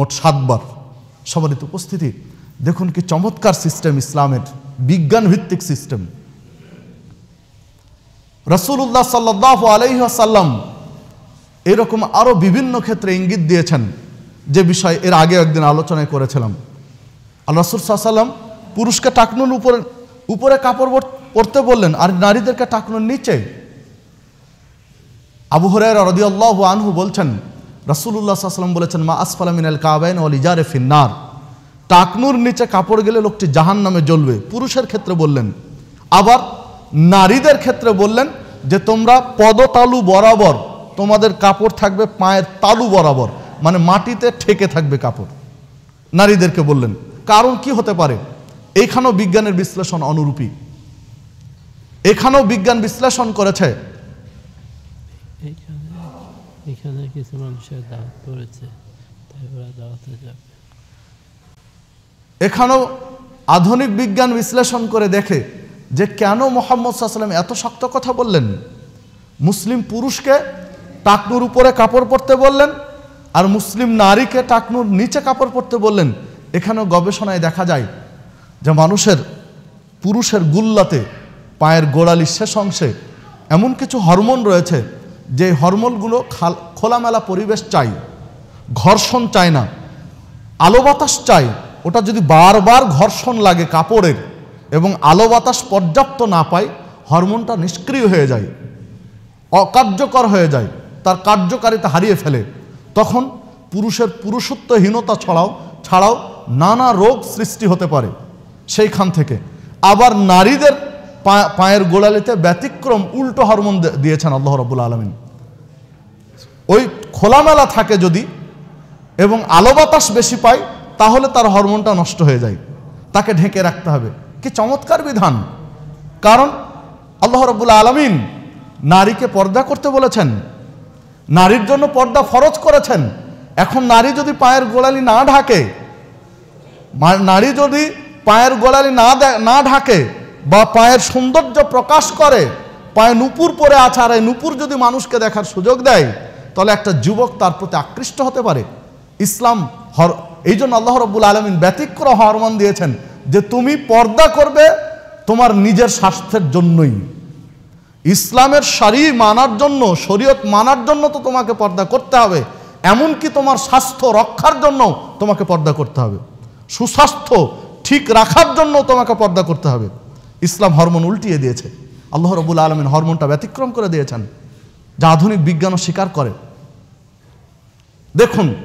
মোট সাতবার সমানিত উপস্থিতি দেখুন কি চমৎকার সিস্টেম ইসলামের বিজ্ঞান ভিত্তিক সিস্টেম রসুল্লাহ সাল্লাহ আলহ্লাম এরকম আরও বিভিন্ন ক্ষেত্রে ইঙ্গিত দিয়েছেন যে বিষয় এর আগে একদিন আলোচনায় করেছিলাম আর রসুল সাল্লাম পুরুষকে টাকনুন উপরে উপরে কাপড় পরতে বললেন আর নারীদেরকে টাকনুন নিচে আবু হরাই রদিয়াল্লাহ আনহু বলছেন রাসুল্লাহ সাল্লাম বলেছেন মা আসফালা মিনাল কাবেন অল ইজারে ফিন্নার টাকনুর নিচে কাপড় গেলে লোকটি জাহান নামে জ্বলবে পুরুষের ক্ষেত্রে বললেন আবার নারীদের ক্ষেত্রে বললেন যে তোমরা পদতালু বরাবর তোমাদের কাপড় থাকবে পায়ের তালু বরাবর মানে মাটিতে ঠেকে থাকবে কাপড় নারীদেরকে বললেন কারণ কি হতে পারে এখানেও বিজ্ঞানের বিশ্লেষণ অনুরূপী এখানেও বিজ্ঞান বিশ্লেষণ করেছে এখানে কিছু মানুষের দাওয়াত পড়েছে তাই ওরা দাওয়াতে যাবে এখানেও আধুনিক বিজ্ঞান বিশ্লেষণ করে দেখে যে কেন মোহাম্মদ সাল্লাম এত শক্ত কথা বললেন মুসলিম পুরুষকে টাকনুর উপরে কাপড় পরতে বললেন আর মুসলিম নারীকে টাকনুর নিচে কাপড় পরতে বললেন এখানেও গবেষণায় দেখা যায় যে মানুষের পুরুষের গুল্লাতে পায়ের গোড়ালি শেষ অংশে এমন কিছু হরমোন রয়েছে যে হরমোনগুলো খোলামেলা পরিবেশ চাই ঘর্ষণ চায় না আলো বাতাস চাই ওটা যদি বারবার ঘর্ষণ লাগে কাপড়ের এবং আলো বাতাস পর্যাপ্ত না পায় হরমোনটা নিষ্ক্রিয় হয়ে যায় অকার্যকর হয়ে যায় তার কার্যকারিতা হারিয়ে ফেলে তখন পুরুষের পুরুষত্বহীনতা ছাড়াও ছাড়াও নানা রোগ সৃষ্টি হতে পারে সেইখান থেকে আবার নারীদের পায়ের গোড়ালিতে ব্যতিক্রম উল্টো হরমোন দিয়েছেন আল্লাহ রবুল আলমিন ওই খোলামেলা থাকে যদি এবং আলো বাতাস বেশি পায় তাহলে তার হরমোনটা নষ্ট হয়ে যায় তাকে ঢেকে রাখতে হবে কি চমৎকার বিধান কারণ আল্লাহ রবুল আলমিন নারীকে পর্দা করতে বলেছেন নারীর জন্য পর্দা ফরজ করেছেন এখন নারী যদি পায়ের গোড়ালি না ঢাকে নারী যদি পায়ের গোড়ালি না না ঢাকে বা পায়ের সৌন্দর্য প্রকাশ করে পায়ে নুপুর পরে আছে আর এই নুপুর যদি মানুষকে দেখার সুযোগ দেয় তাহলে একটা যুবক তার প্রতি আকৃষ্ট হতে পারে ইসলাম হর এই জন্য আল্লাহ রব্বুল আলমিন ব্যতিক্রম হরমান দিয়েছেন যে তুমি পর্দা করবে তোমার নিজের স্বাস্থ্যের জন্যই ইসলামের শাড়ি মানার জন্য শরীয়ত মানার জন্য তো তোমাকে পর্দা করতে হবে এমনকি তোমার স্বাস্থ্য রক্ষার জন্য তোমাকে পর্দা করতে হবে সুস্বাস্থ্য ঠিক রাখার জন্য তোমাকে পর্দা করতে হবে ইসলাম হরমোন উল্টিয়ে দিয়েছে আল্লাহ রবুল আলমিন হরমোনটা ব্যতিক্রম করে দিয়েছেন যা আধুনিক বিজ্ঞানও স্বীকার করে দেখুন